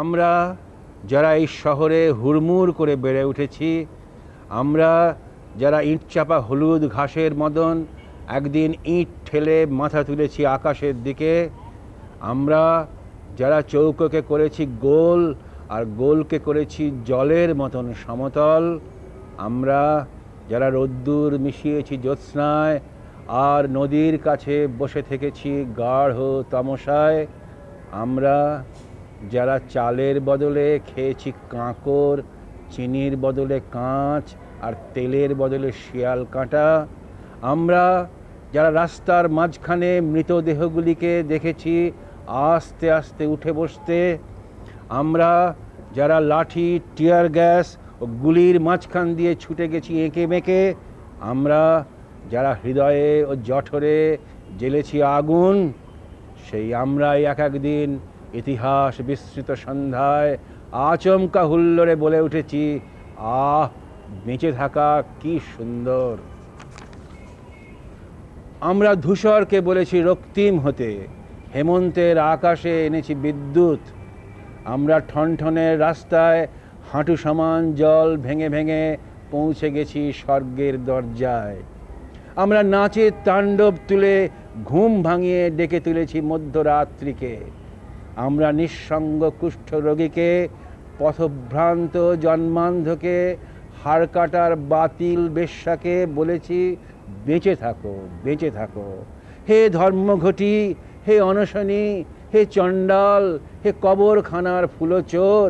আমরা যারা এই শহরে হুড়মুড় করে বেড়ে উঠেছি আমরা যারা ইট চাপা হলুদ ঘাসের মদন একদিন ইট ঠেলে মাথা তুলেছি আকাশের দিকে আমরা যারা চৌকোকে করেছি গোল আর গোলকে করেছি জলের মতন সমতল আমরা যারা রোদ্দুর মিশিয়েছি জ্যোৎস্নায় আর নদীর কাছে বসে থেকেছি গাঢ় তামশায় আমরা যারা চালের বদলে খেয়েছি কাঁকর চিনির বদলে কাঁচ আর তেলের বদলে শিয়াল কাঁটা আমরা যারা রাস্তার মাঝখানে মৃতদেহগুলিকে দেখেছি আস্তে আস্তে উঠে বসতে আমরা যারা লাঠি টিয়ার গ্যাস ও গুলির মাঝখান দিয়ে ছুটে গেছি এঁকে মেঁকে আমরা যারা হৃদয়ে ও জঠরে জ্বেলেছি আগুন সেই আমরাই এক একদিন ইতিহাস বিস্তৃত সন্ধ্যায় আচমকা হুল্লোড়ে বলে উঠেছি আহ বেঁচে থাকা কি সুন্দর আমরা ধূসরকে বলেছি রক্তিম হতে হেমন্তের আকাশে এনেছি বিদ্যুৎ আমরা ঠনঠনের রাস্তায় হাঁটু সমান জল ভেঙে ভেঙে পৌঁছে গেছি স্বর্গের দরজায় আমরা নাচে তাণ্ডব তুলে ঘুম ভাঙিয়ে ডেকে তুলেছি মধ্যরাত্রিকে আমরা নিঃসঙ্গ কুষ্ঠ রোগীকে পথভ্রান্ত জন্মান্ধকে হাড় কাটার বাতিল বেশ্যাকে বলেছি বেঁচে থাকো বেঁচে থাকো হে ধর্মঘটি হে অনশনী হে চণ্ডাল হে কবরখানার চোর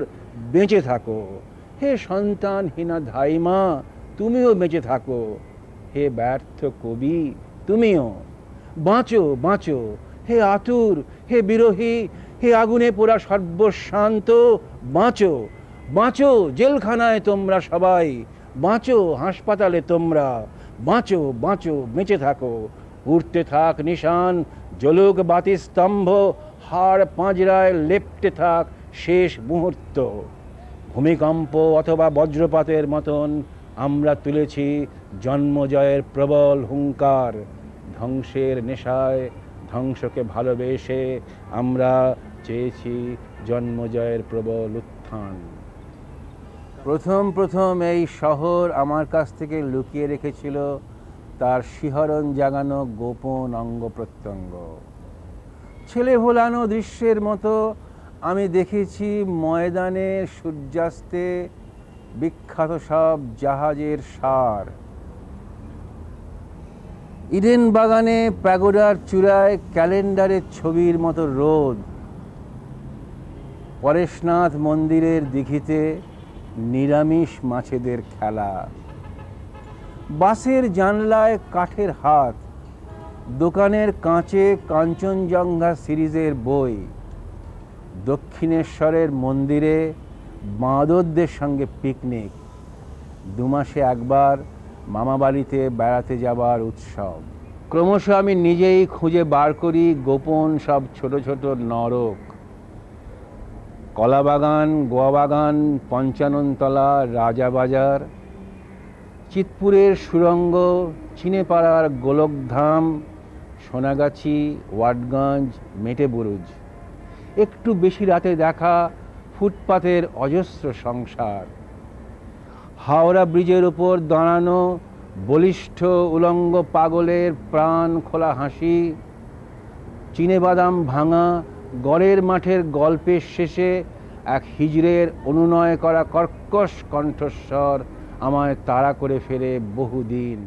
বেঁচে থাকো হে সন্তানহীনা ধাইমা তুমিও বেঁচে থাকো হে ব্যর্থ কবি তুমিও বাঁচো বাঁচো হে আতুর হে বিরোহী হে আগুনে পোড়া সর্বশান্ত বাঁচো বাঁচো জেলখানায় তোমরা সবাই বাঁচো হাসপাতালে তোমরা বাঁচো বাঁচো বেঁচে থাকো উঠতে থাক নিশান জলুক বাতি স্তম্ভ হাড় পাঁজরায় লেপটে থাক শেষ মুহূর্ত ভূমিকম্প অথবা বজ্রপাতের মতন আমরা তুলেছি জন্মজয়ের প্রবল হুঙ্কার ধ্বংসের নেশায় ধ্বংসকে ভালোবেসে আমরা চেয়েছি জন্মজয়ের প্রবল উত্থান প্রথম প্রথম এই শহর আমার কাছ থেকে লুকিয়ে রেখেছিল তার শিহরণ জাগানো গোপন অঙ্গ প্রত্যঙ্গ ছেলে ভোলানো দৃশ্যের মতো আমি দেখেছি ময়দানে সূর্যাস্তে বিখ্যাত সব জাহাজের সার ইডেন বাগানে প্যাগোডার চূড়ায় ক্যালেন্ডারের ছবির মতো রোদ পরেশনাথ মন্দিরের দিঘিতে নিরামিষ মাছেদের খেলা বাসের জানলায় কাঠের হাত দোকানের কাঁচে কাঞ্চনজঙ্ঘা সিরিজের বই দক্ষিণেশ্বরের মন্দিরে বাঁদরদের সঙ্গে পিকনিক দুমাসে একবার মামাবাড়িতে বেড়াতে যাবার উৎসব ক্রমশ আমি নিজেই খুঁজে বার করি গোপন সব ছোট ছোট নরক কলাবাগান গোয়াবাগান পঞ্চাননতলা রাজাবাজার চিতপুরের সুরঙ্গ চিনেপাড়ার গোলকধাম সোনাগাছি ওয়াটগঞ্জ মেটেবুরুজ একটু বেশি রাতে দেখা ফুটপাতের অজস্র সংসার হাওড়া ব্রিজের উপর দাঁড়ানো বলিষ্ঠ উলঙ্গ পাগলের প্রাণ খোলা হাসি চিনেবাদাম ভাঙা গড়ের মাঠের গল্পের শেষে এক হিজড়ের অনুনয় করা কর্কশ কণ্ঠস্বর আমায় তাড়া করে ফেরে বহুদিন